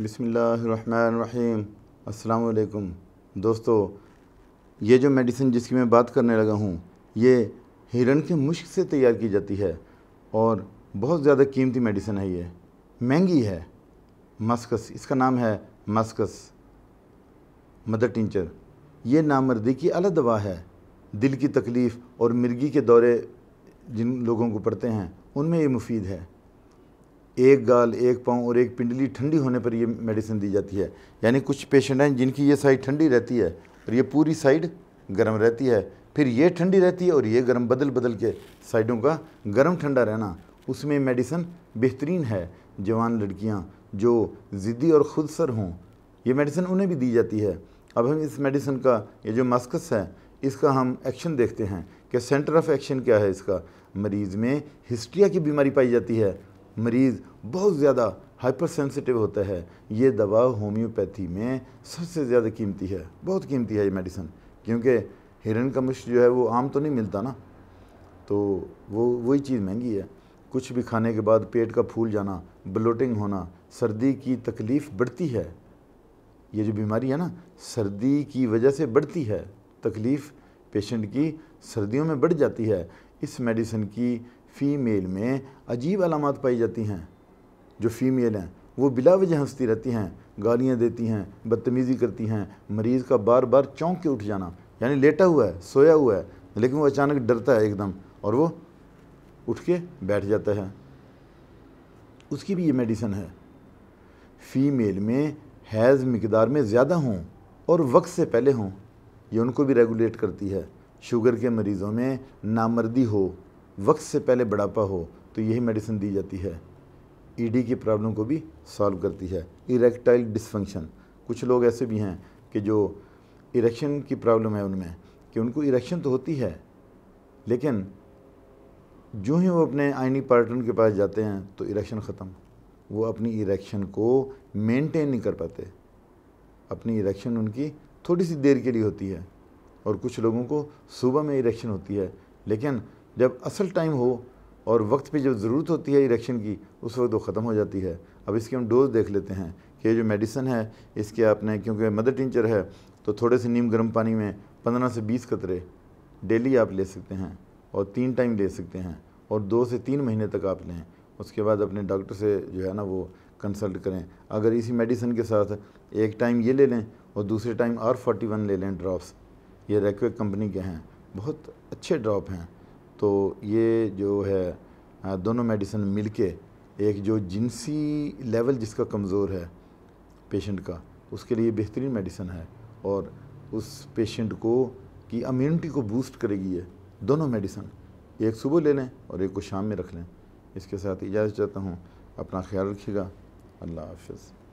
बसमीम् अस्सलाम दोस्तों ये जो मेडिसिन जिसकी मैं बात करने लगा हूँ ये हिरण के मुश्क से तैयार की जाती है और बहुत ज़्यादा कीमती मेडिसिन है ये महंगी है मस्कस इसका नाम है मस्कस मदर टिंचर ये नामर्दी की अलग दवा है दिल की तकलीफ़ और मिर्गी के दौरे जिन लोगों को पड़ते हैं उनमें ये मुफीद है एक गाल एक पाँव और एक पिंडली ठंडी होने पर ये मेडिसिन दी जाती है यानी कुछ पेशेंट हैं जिनकी ये साइड ठंडी रहती है और ये पूरी साइड गर्म रहती है फिर ये ठंडी रहती है और ये गर्म बदल बदल के साइडों का गर्म ठंडा रहना उसमें मेडिसन बेहतरीन है जवान लड़कियाँ जो ज़िद्दी और खुदसर हों ये मेडिसिन उन्हें भी दी जाती है अब हम इस मेडिसिन का ये जो मस्कस है इसका हम एक्शन देखते हैं कि सेंटर ऑफ एक्शन क्या है इसका मरीज़ में हिस्ट्रिया की बीमारी पाई जाती है मरीज़ बहुत ज़्यादा हाइपर सेंसिटिव होता है ये दवा होम्योपैथी में सबसे ज़्यादा कीमती है बहुत कीमती है ये मेडिसिन क्योंकि हिरन का मुश जो है वो आम तो नहीं मिलता ना तो वो वही चीज़ महंगी है कुछ भी खाने के बाद पेट का फूल जाना ब्लोटिंग होना सर्दी की तकलीफ़ बढ़ती है ये जो बीमारी है ना सर्दी की वजह से बढ़ती है तकलीफ़ पेशेंट की सर्दियों में बढ़ जाती है इस मेडिसिन की फ़ीमेल में अजीब अलामत पाई जाती हैं जो फ़ीमेल हैं वो बिला वजह हंसती रहती हैं गालियाँ देती हैं बदतमीज़ी करती हैं मरीज़ का बार बार चौंक के उठ जाना यानी लेटा हुआ है सोया हुआ है लेकिन वो अचानक डरता है एकदम और वो उठ के बैठ जाता है उसकी भी ये मेडिसन है फ़ीमेल में हैज़ मकदार में ज़्यादा हों और वक्त से पहले हों ये उनको भी रेगुलेट करती है शुगर के मरीज़ों में नामर्दी हो वक्त से पहले बढ़ापा हो तो यही मेडिसिन दी जाती है ईडी e की प्रॉब्लम को भी सॉल्व करती है इरेक्टाइल डिसफंक्शन कुछ लोग ऐसे भी हैं कि जो इरेक्शन की प्रॉब्लम है उनमें कि उनको इरेक्शन तो होती है लेकिन जो ही वो अपने आइनी पार्टनर के पास जाते हैं तो इरेक्शन ख़त्म वो अपनी इरेक्शन को मेंटेन नहीं कर पाते अपनी इरेक्शन उनकी थोड़ी सी देर के लिए होती है और कुछ लोगों को सुबह में इरेक्शन होती है लेकिन जब असल टाइम हो और वक्त पे जब ज़रूरत होती है इरेक्शन की उस वक्त वो ख़त्म हो जाती है अब इसके हम डोज़ देख लेते हैं कि जो मेडिसन है इसके आपने क्योंकि मदर टिंचर है तो थोड़े से नीम गर्म पानी में पंद्रह से बीस कतरे डेली आप ले सकते हैं और तीन टाइम ले सकते हैं और दो से तीन महीने तक आप लें उसके बाद अपने डॉक्टर से जो है ना वो कंसल्ट करें अगर इसी मेडिसिन के साथ एक टाइम ये ले लें और दूसरे टाइम आर फोर्टी वन ले लें ड्रॉप्स ये रेक्वेक कंपनी के हैं बहुत अच्छे ड्रॉप हैं तो ये जो है दोनों मेडिसिन मिल के एक जो जिनसी लेवल जिसका कमज़ोर है पेशेंट का उसके लिए बेहतरीन मेडिसिन है और उस पेशेंट को की अम्यूनिटी को बूस्ट करेगी ये दोनों मेडिसिन एक सुबह ले लें और एक को शाम में रख लें इसके साथ इजाज़त चाहता हूँ अपना ख्याल रखिएगा अल्लाह हाफिज़